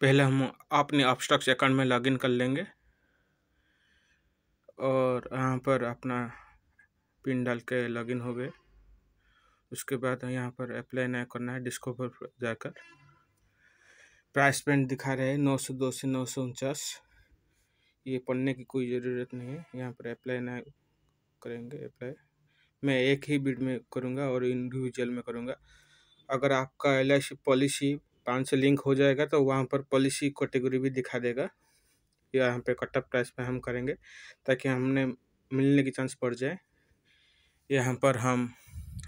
पहले हम अपने ऑब्स्ट्रक्स अकाउंट में लॉगिन कर लेंगे और यहाँ पर अपना पिन डाल के लॉगिन हो गए उसके बाद यहाँ पर अप्लाई नहीं करना है डिस्को पर जाकर प्राइस पेंट दिखा रहे हैं नौ सौ दो से नौ सौ उनचास ये पढ़ने की कोई ज़रूरत नहीं है यहाँ पर अप्लाई नहीं करेंगे अप्लाई मैं एक ही बिड में करूँगा और इंडिविजुअल में करूँगा अगर आपका एल पॉलिसी पाँच से लिंक हो जाएगा तो वहाँ पर पॉलिसी कैटेगरी भी दिखा देगा यहाँ पे कट ऑफ प्राइस पे हम करेंगे ताकि हमने मिलने की चांस पड़ जाए यहाँ पर हम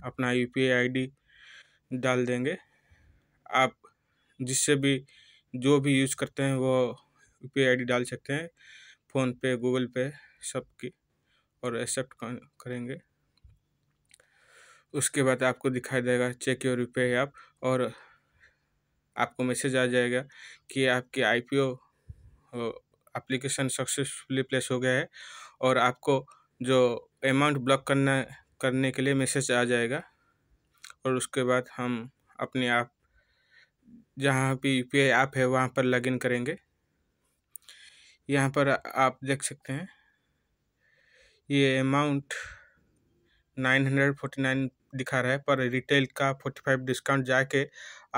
अपना यू पी आई डाल देंगे आप जिससे भी जो भी यूज़ करते हैं वो यू पी आई डाल सकते हैं फ़ोनपे गूगल पे सब की और एक्सेप्ट करेंगे उसके बाद आपको दिखाई देगा चेक योर रुपये ऐप और आपको मैसेज आ जाएगा कि आपकी ओ अप्लीकेशन सक्सेसफुली प्लेस हो गया है और आपको जो अमाउंट ब्लॉक करना करने के लिए मैसेज आ जाएगा और उसके बाद हम अपने आप जहाँ भी यू पी आई ऐप है वहाँ पर लॉगिन करेंगे यहाँ पर आप देख सकते हैं ये amount nine hundred forty nine दिखा रहा है पर रिटेल का फोर्टी फाइव डिस्काउंट जाके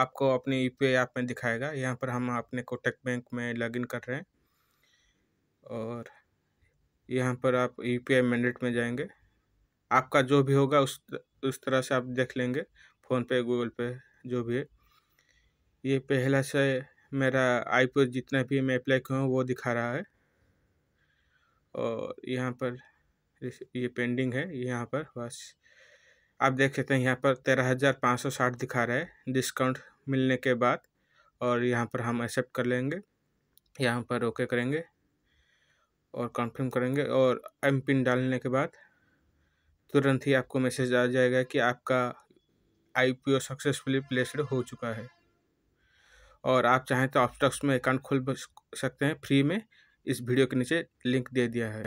आपको अपने यू पी ऐप में दिखाएगा यहाँ पर हम अपने कोटक बैंक में लॉगिन कर रहे हैं और यहाँ पर आप यू पी आई मैंडेट में जाएंगे आपका जो भी होगा उस उस तरह से आप देख लेंगे फ़ोनपे गूगल पे जो भी है ये पहला से मेरा आई पी जितना भी मैं अप्लाई किया हूँ वो दिखा रहा है और यहाँ पर ये पेंडिंग है यहाँ पर बस आप देख सकते हैं यहाँ पर तेरह हज़ार पाँच सौ साठ दिखा रहा है डिस्काउंट मिलने के बाद और यहाँ पर हम एक्सेप्ट कर लेंगे यहाँ पर ओके करेंगे और कंफर्म करेंगे और एम पिन डालने के बाद तुरंत ही आपको मैसेज आ जाएगा कि आपका आईपीओ सक्सेसफुली प्लेसड हो चुका है और आप चाहें तो ऑप्टक्स में अकाउंट खोल सकते हैं फ्री में इस वीडियो के नीचे लिंक दे दिया है